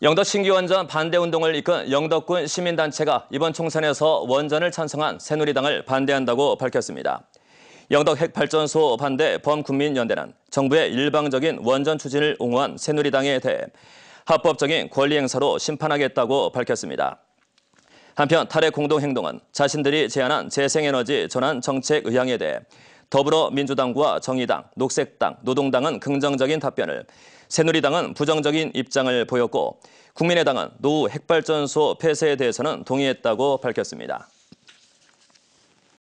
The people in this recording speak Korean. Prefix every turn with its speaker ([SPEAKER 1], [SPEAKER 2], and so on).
[SPEAKER 1] 영덕 신규원전 반대운동을 이끈 영덕군 시민단체가 이번 총선에서 원전을 찬성한 새누리당을 반대한다고 밝혔습니다. 영덕 핵발전소 반대 범국민연대는 정부의 일방적인 원전 추진을 옹호한 새누리당에 대해 합법적인 권리 행사로 심판하겠다고 밝혔습니다. 한편 탈핵 공동행동은 자신들이 제안한 재생에너지 전환 정책 의향에 대해 더불어민주당과 정의당, 녹색당, 노동당은 긍정적인 답변을, 새누리당은 부정적인 입장을 보였고 국민의당은 노후 핵발전소 폐쇄에 대해서는 동의했다고 밝혔습니다.